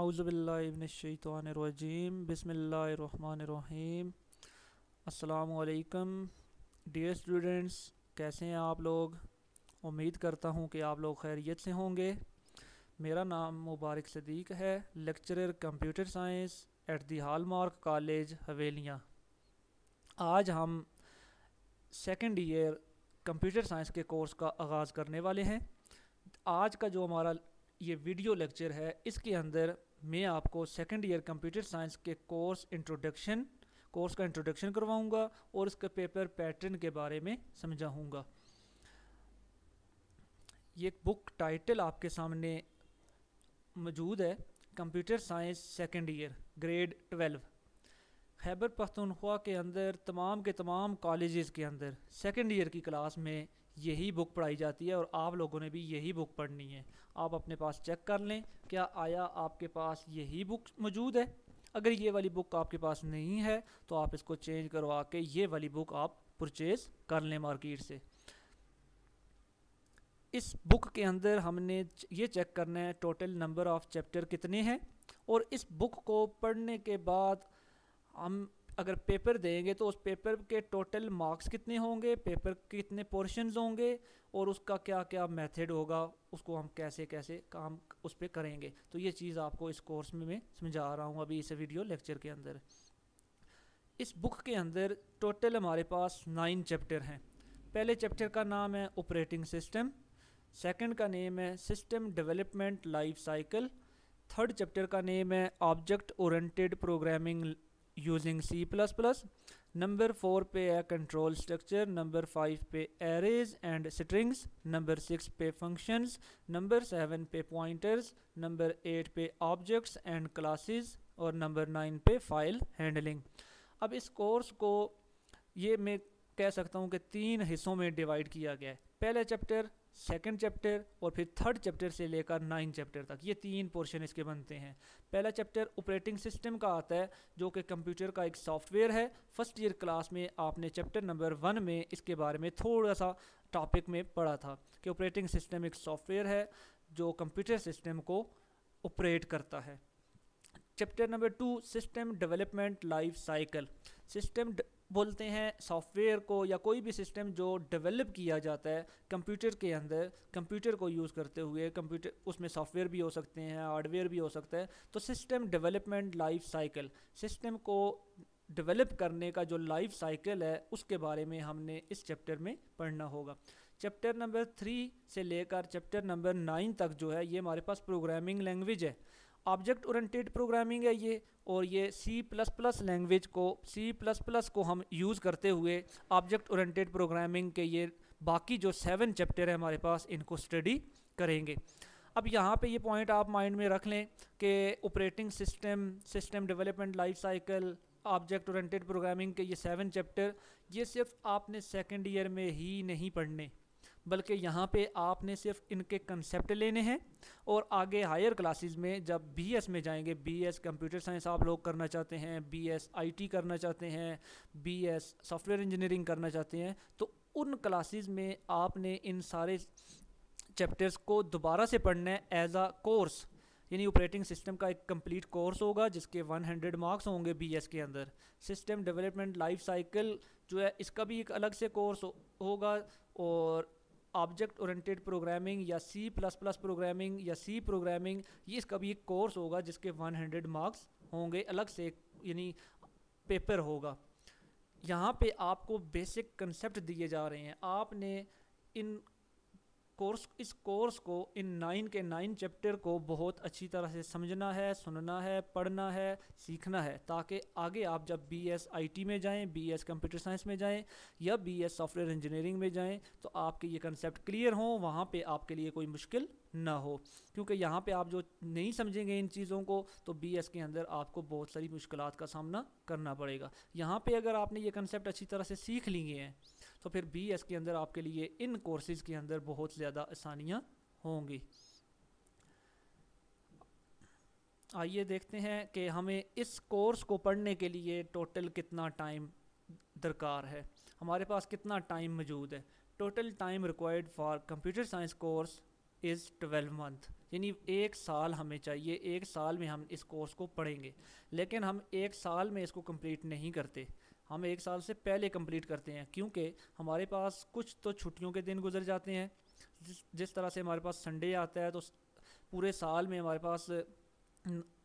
अज़बिल्लाबनशैतरजीम बसमीम अल्लाम dear students कैसे हैं आप लोग उम्मीद करता हूँ कि आप लोग खैरियत से होंगे मेरा नाम मुबारक सदीक है lecturer computer science at the Hallmark college Havelian आज हम सेकेंड ईयर कंप्यूटर साइंस के कोर्स का आगाज़ करने वाले हैं आज का जो हमारा ये वीडियो लेक्चर है इसके अंदर मैं आपको सेकेंड ईयर कंप्यूटर साइंस के कोर्स इंट्रोडक्शन कोर्स का इंट्रोडक्शन करवाऊंगा और इसके पेपर पैटर्न के बारे में समझाऊंगा ये बुक टाइटल आपके सामने मौजूद है computer science second year grade twelve Khyber Pakhtunkhwa के अंदर तमाम के तमाम कॉलेज़ के अंदर सेकेंड ईयर की क्लास में यही बुक पढ़ाई जाती है और आप लोगों ने भी यही बुक पढ़नी है आप अपने पास चेक कर लें क्या आया आपके पास यही बुक मौजूद है अगर ये वाली बुक आपके पास नहीं है तो आप इसको चेंज करवा के ये वाली बुक आप परचेज़ कर लें मार्केट से इस बुक के अंदर हमने ये चेक करना है टोटल नंबर ऑफ़ चैप्टर कितने हैं और इस बुक को पढ़ने के बाद हम अगर पेपर देंगे तो उस पेपर के टोटल मार्क्स कितने होंगे पेपर के कितने पोर्शन होंगे और उसका क्या क्या मेथड होगा उसको हम कैसे कैसे काम उस पर करेंगे तो ये चीज़ आपको इस कोर्स में मैं समझा रहा हूँ अभी इस वीडियो लेक्चर के अंदर इस बुक के अंदर टोटल हमारे पास नाइन चैप्टर हैं पहले चैप्टर का नाम है ऑपरेटिंग सिस्टम सेकंड का नेम है system development life cycle third chapter का नेम है object oriented programming using C++ plus plus number four पे है कंट्रोल स्ट्रक्चर नंबर फाइव पे arrays and strings number six पे फंक्शंस नंबर सेवन पे pointers number eight पे objects and classes और number nine पे फाइल हैंडलिंग अब इस कोर्स को ये मैं कह सकता हूँ कि तीन हिस्सों में डिवाइड किया गया है पहले चैप्टर सेकेंड चैप्टर और फिर थर्ड चैप्टर से लेकर नाइन चैप्टर तक ये तीन पोर्शन इसके बनते हैं पहला चैप्टर ऑपरेटिंग सिस्टम का आता है जो कि कंप्यूटर का एक सॉफ्टवेयर है फर्स्ट ईयर क्लास में आपने चैप्टर नंबर वन में इसके बारे में थोड़ा सा टॉपिक में पढ़ा था कि ऑपरेटिंग सिस्टम एक सॉफ्टवेयर है जो कंप्यूटर सिस्टम को ऑपरेट करता है chapter number two system development life cycle system बोलते हैं सॉफ्टवेयर को या कोई भी सिस्टम जो डेवलप किया जाता है कंप्यूटर के अंदर कंप्यूटर को यूज़ करते हुए कंप्यूटर उसमें सॉफ्टवेयर भी हो सकते हैं हार्डवेयर भी हो सकता है तो system development life cycle system को डेवलप करने का जो लाइफ साइकिल है उसके बारे में हमने इस चैप्टर में पढ़ना होगा चैप्टर नंबर थ्री से लेकर चैप्टर नंबर नाइन तक जो है ये हमारे पास प्रोग्रामिंग लैंग्वेज है ऑब्जेक्ट ओरिएंटेड प्रोग्रामिंग है ये और ये सी प्लस प्लस लैंग्वेज को सी प्लस प्लस को हम यूज़ करते हुए ऑब्जेक्ट ओरिएंटेड प्रोग्रामिंग के ये बाकी जो सेवन चैप्टर है हमारे पास इनको स्टडी करेंगे अब यहाँ पे ये पॉइंट आप माइंड में रख लें कि operating system system development life cycle object oriented programming के ये सेवन चैप्टर ये सिर्फ आपने सेकेंड ईयर में ही नहीं पढ़ने बल्कि यहाँ पे आपने सिर्फ इनके कंसेप्ट लेने हैं और आगे हायर क्लासेस में जब बीएस में जाएंगे बीएस कंप्यूटर साइंस आप लोग करना चाहते हैं बीएस आईटी करना चाहते हैं बीएस सॉफ्टवेयर इंजीनियरिंग करना चाहते हैं तो उन क्लासेस में आपने इन सारे चैप्टर्स को दोबारा से पढ़ना है एज अ कोर्स यानी ऑपरेटिंग सिस्टम का एक कंप्लीट कोर्स होगा जिसके 100 मार्क्स होंगे बीएस के अंदर सिस्टम डेवलपमेंट लाइफ साइकिल जो है इसका भी एक अलग से कोर्स होगा और ऑब्जेक्ट ओरिएंटेड प्रोग्रामिंग या सी प्लस प्लस प्रोग्रामिंग या सी प्रोग्रामिंग ये इसका भी एक कोर्स होगा जिसके 100 मार्क्स होंगे अलग से यानी पेपर होगा यहाँ पे आपको बेसिक कंसेप्ट दिए जा रहे हैं आपने इन कोर्स इस कोर्स को इन नाइन के नाइन चैप्टर को बहुत अच्छी तरह से समझना है सुनना है पढ़ना है सीखना है ताकि आगे आप जब बी एस आई टी में जाएँ बी एस कंप्यूटर साइंस में जाएँ या बी एस सॉफ्टवेयर इंजीनियरिंग में जाएँ तो आपके ये कंसेप्ट क्लियर हों वहाँ पर आपके लिए कोई मुश्किल ना हो क्योंकि यहाँ पे आप जो नहीं समझेंगे इन चीज़ों को तो बी एस के अंदर आपको बहुत सारी मुश्किल का सामना करना पड़ेगा यहाँ पे अगर आपने ये कंसेप्ट अच्छी तरह से सीख लिए हैं तो फिर बी एस के अंदर आपके लिए इन कोर्सेज़ के अंदर बहुत ज़्यादा आसानियाँ होंगी आइए देखते हैं कि हमें इस कोर्स को पढ़ने के लिए टोटल कितना टाइम दरकार है हमारे पास कितना टाइम मौजूद है total time required for computer science course is twelve month यानी एक साल हमें चाहिए एक साल में हम इस कोर्स को पढ़ेंगे लेकिन हम एक साल में इसको कंप्लीट नहीं करते हम एक साल से पहले कंप्लीट करते हैं क्योंकि हमारे पास कुछ तो छुट्टियों के दिन गुजर जाते हैं जिस जिस तरह से हमारे पास संडे आता है तो पूरे साल में हमारे पास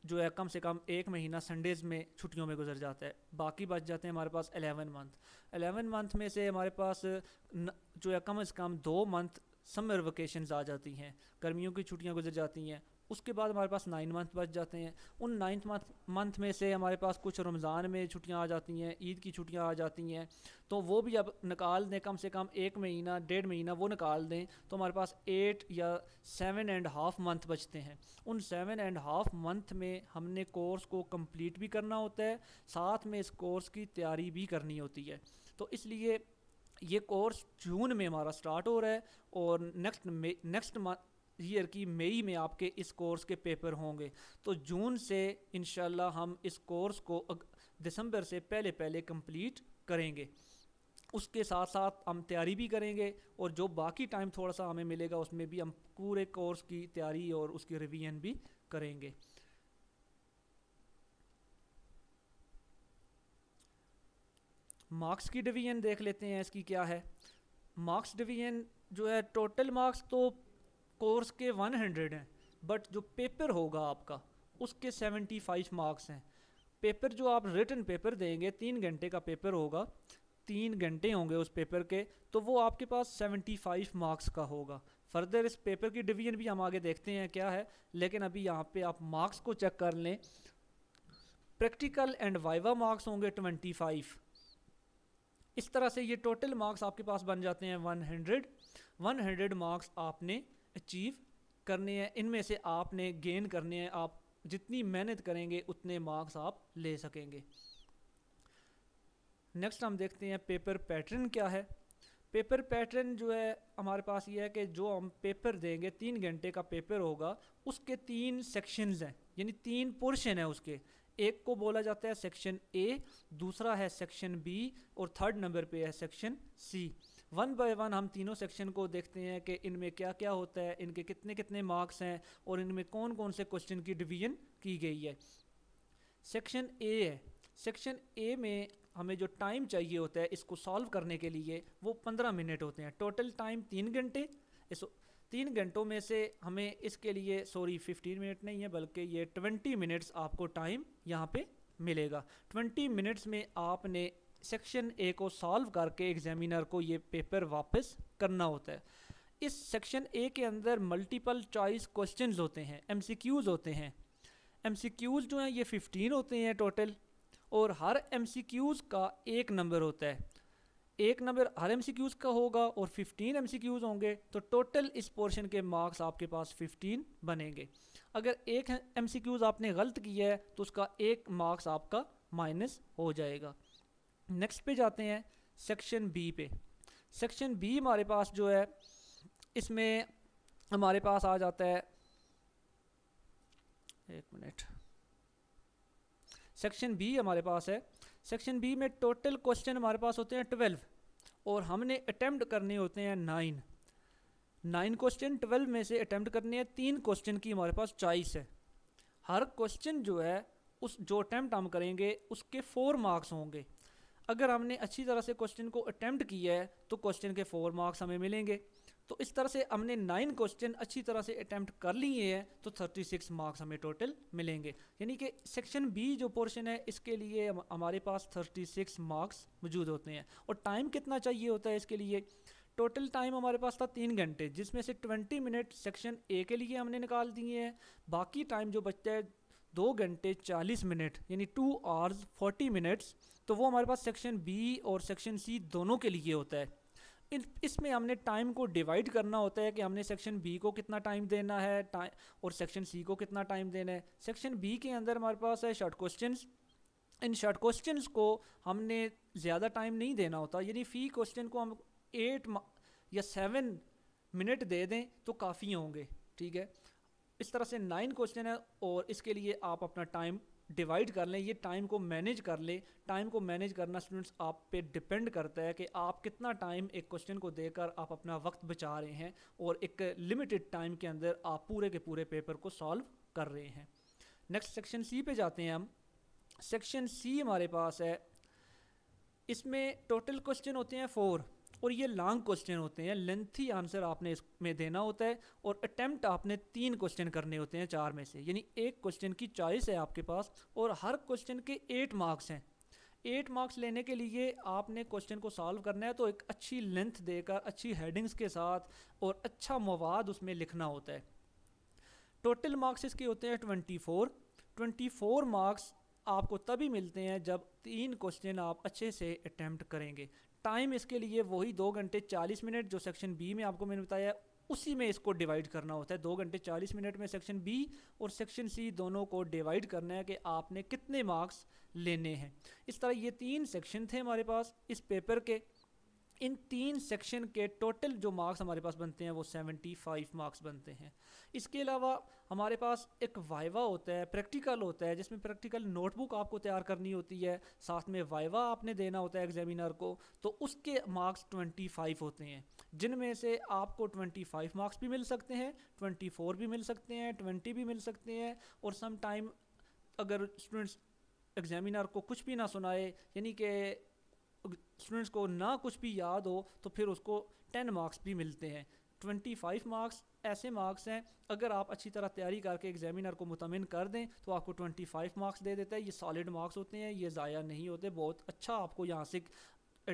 जो है कम से कम एक महीना संडेज़ में छुट्टियों में गुजर जाता है बाकी बच जाते हैं हमारे पास एलेवन मंथ एलेवन मंथ में से हमारे पास जो है कम से कम दो मंथ समर वेकेशंस आ जाती हैं गर्मियों की छुट्टियां गुजर जाती हैं उसके बाद हमारे पास नाइन मंथ बच जाते हैं उन नाइन्थ मंथ मंथ में से हमारे पास कुछ रमज़ान में छुट्टियाँ आ जाती हैं ईद की छुट्टियाँ आ जाती हैं तो वो भी अब निकाल दें कम से कम एक महीना डेढ़ महीना वो निकाल दें तो हमारे पास एट या सेवन एंड हाफ़ मंथ बचते हैं उन सेवन एंड हाफ़ मंथ में हमने कोर्स को कम्प्लीट भी करना होता है साथ में इस कोर्स की तैयारी भी करनी होती है तो इसलिए ये कोर्स जून में हमारा स्टार्ट हो रहा है और नेक्स्ट नेक्स्ट ईयर की मई में आपके इस कोर्स के पेपर होंगे तो जून से इन हम इस कोर्स को दिसंबर से पहले पहले कंप्लीट करेंगे उसके साथ साथ हम तैयारी भी करेंगे और जो बाकी टाइम थोड़ा सा हमें मिलेगा उसमें भी हम पूरे कोर्स की तैयारी और उसकी रिवीजन भी करेंगे मार्क्स की डिवीजन देख लेते हैं इसकी क्या है मार्क्स डिवीजन जो है टोटल मार्क्स तो कोर्स के 100 हैं बट जो पेपर होगा आपका उसके 75 मार्क्स हैं पेपर जो आप रिटर्न पेपर देंगे तीन घंटे का पेपर होगा तीन घंटे होंगे उस पेपर के तो वो आपके पास 75 मार्क्स का होगा फर्दर इस पेपर की डिवीजन भी हम आगे देखते हैं क्या है लेकिन अभी यहाँ पे आप मार्क्स को चेक कर लें प्रैक्टिकल एंड वाइवा मार्क्स होंगे 25 इस तरह से ये टोटल मार्क्स आपके पास बन जाते हैं 100 100 मार्क्स आपने अचीव करने हैं इनमें से आपने गेन करने हैं आप जितनी मेहनत करेंगे उतने मार्क्स आप ले सकेंगे नेक्स्ट हम देखते हैं पेपर पैटर्न क्या है पेपर पैटर्न जो है हमारे पास ये है कि जो हम पेपर देंगे तीन घंटे का पेपर होगा उसके तीन सेक्शंस हैं यानी तीन पोर्शन है उसके एक को बोला जाता है सेक्शन ए दूसरा है सेक्शन बी और थर्ड नंबर पे है section C one by one हम तीनों सेक्शन को देखते हैं कि इनमें क्या क्या होता है इनके कितने कितने मार्क्स हैं और इनमें कौन कौन से क्वेश्चन की डिवीजन की गई है सेक्शन ए है सेक्शन ए में हमें जो टाइम चाहिए होता है इसको सॉल्व करने के लिए वो पंद्रह मिनट होते हैं टोटल टाइम तीन घंटे इस तीन घंटों में से हमें इसके लिए सॉरी फिफ्टीन मिनट नहीं है बल्कि ये ट्वेंटी मिनट्स आपको टाइम यहाँ पे मिलेगा ट्वेंटी मिनट्स में आपने सेक्शन ए को सॉल्व करके एग्जामिनर को ये पेपर वापस करना होता है इस सेक्शन ए के अंदर मल्टीपल चॉइस क्वेश्चन होते हैं एम होते हैं एम जो हैं ये फिफ्टीन होते हैं टोटल और हर एम का एक नंबर होता है एक नंबर हर एम का होगा और 15 एम होंगे तो टोटल इस पोर्शन के मार्क्स आपके पास 15 बनेंगे अगर एक एम आपने गलत किया है तो उसका एक मार्क्स आपका माइनस हो जाएगा नेक्स्ट पे जाते हैं सेक्शन बी पे सेक्शन बी हमारे पास जो है इसमें हमारे पास आ जाता है एक मिनट सेक्शन बी हमारे पास है सेक्शन बी में टोटल क्वेश्चन हमारे पास होते हैं ट्वेल्व और हमने अटैम्प्ट करने होते हैं नाइन नाइन क्वेश्चन ट्वेल्व में से अटैम्प्ट करने हैं तीन क्वेश्चन की हमारे पास चॉइस है हर क्वेश्चन जो है उस जो अटैम्प्ट हम करेंगे उसके फोर मार्क्स होंगे अगर हमने अच्छी तरह से क्वेश्चन को अटैम्प्ट किया है तो क्वेश्चन के फोर मार्क्स हमें मिलेंगे तो इस तरह से हमने नाइन क्वेश्चन अच्छी तरह से अटैम्प्ट कर लिए हैं तो थर्टी सिक्स मार्क्स हमें टोटल मिलेंगे यानी कि सेक्शन बी जो पोर्शन है इसके लिए हमारे पास थर्टी सिक्स मार्क्स मौजूद होते हैं और टाइम कितना चाहिए होता है इसके लिए टोटल टाइम हमारे पास था तीन घंटे जिसमें से ट्वेंटी मिनट सेक्शन ए के लिए हमने निकाल दिए हैं बाकी टाइम जो बचता है दो घंटे चालीस मिनट यानी टू आवर्स फोर्टी मिनट्स तो वो हमारे पास सेक्शन बी और सेक्शन सी दोनों के लिए होता है इन इसमें हमने टाइम को डिवाइड करना होता है कि हमने सेक्शन बी को कितना टाइम देना है टाइम और सेक्शन सी को कितना टाइम देना है सेक्शन बी के अंदर हमारे पास है शॉर्ट क्वेश्चन इन शॉर्ट क्वेश्चन को हमने ज़्यादा टाइम नहीं देना होता यानी फी क्वेश्चन को हम एट या सेवन मिनट दे दें तो काफ़ी होंगे ठीक है इस तरह से नाइन क्वेश्चन है और इसके लिए आप अपना टाइम डिवाइड कर लें ये टाइम को मैनेज कर लें टाइम को मैनेज करना स्टूडेंट्स आप पे डिपेंड करता है कि आप कितना टाइम एक क्वेश्चन को देकर आप अपना वक्त बचा रहे हैं और एक लिमिटेड टाइम के अंदर आप पूरे के पूरे पेपर को सॉल्व कर रहे हैं नेक्स्ट सेक्शन सी पे जाते हैं हम सेक्शन सी हमारे पास है इसमें टोटल क्वेश्चन होते हैं फोर और ये लॉन्ग क्वेश्चन होते हैं लेंथी आंसर आपने इसमें देना होता है और अटैम्प्ट आपने तीन क्वेश्चन करने होते हैं चार में से यानी एक क्वेश्चन की चॉइस है आपके पास और हर क्वेश्चन के एट मार्क्स हैं एट मार्क्स लेने के लिए आपने क्वेश्चन को सॉल्व करना है तो एक अच्छी लेंथ देकर अच्छी हेडिंग्स के साथ और अच्छा मवाद उसमें लिखना होता है टोटल मार्क्स इसके होते हैं twenty four twenty four marks आपको तभी मिलते हैं जब तीन क्वेश्चन आप अच्छे से अटैम्प्ट करेंगे टाइम इसके लिए वही दो घंटे चालीस मिनट जो सेक्शन बी में आपको मैंने बताया उसी में इसको डिवाइड करना होता है दो घंटे चालीस मिनट में सेक्शन बी और सेक्शन सी दोनों को डिवाइड करना है कि आपने कितने मार्क्स लेने हैं इस तरह ये तीन सेक्शन थे हमारे पास इस पेपर के इन तीन सेक्शन के टोटल जो मार्क्स हमारे पास बनते हैं वो 75 मार्क्स बनते हैं इसके अलावा हमारे पास एक वाइवा होता है प्रैक्टिकल होता है जिसमें प्रैक्टिकल नोटबुक आपको तैयार करनी होती है साथ में वाइवा आपने देना होता है एग्जामिनर को तो उसके मार्क्स 25 होते हैं जिनमें से आपको 25 मार्क्स भी मिल सकते हैं 24 भी मिल सकते हैं ट्वेंटी भी मिल सकते हैं और सम टाइम अगर स्टूडेंट्स एग्जामिनर को कुछ भी ना सुनाए यानी कि स्टूडेंट्स को ना कुछ भी याद हो तो फिर उसको टेन मार्क्स भी मिलते हैं ट्वेंटी फाइव मार्क्स ऐसे मार्क्स हैं अगर आप अच्छी तरह तैयारी करके एग्जामिनर को मुतमिन कर दें तो आपको ट्वेंटी फाइव मार्क्स दे देता है ये सॉलिड मार्क्स होते हैं ये ज़ाया नहीं होते बहुत अच्छा आपको यहाँ से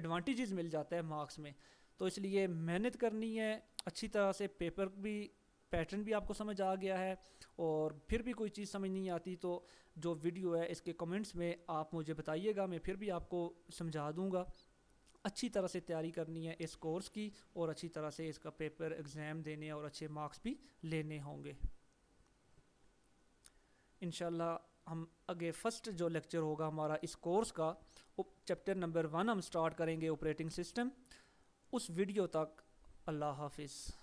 एडवांटेजेस मिल जाता है मार्क्स में तो इसलिए मेहनत करनी है अच्छी तरह से पेपर भी पैटर्न भी आपको समझ आ गया है और फिर भी कोई चीज़ समझ नहीं आती तो जो वीडियो है इसके कमेंट्स में आप मुझे बताइएगा मैं फिर भी आपको समझा दूँगा अच्छी तरह से तैयारी करनी है इस कोर्स की और अच्छी तरह से इसका पेपर एग्ज़ाम देने और अच्छे मार्क्स भी लेने होंगे इन हम अगे फर्स्ट जो लेक्चर होगा हमारा इस कोर्स का चैप्टर नंबर वन हम स्टार्ट करेंगे ऑपरेटिंग सिस्टम उस वीडियो तक अल्लाह हाफिज़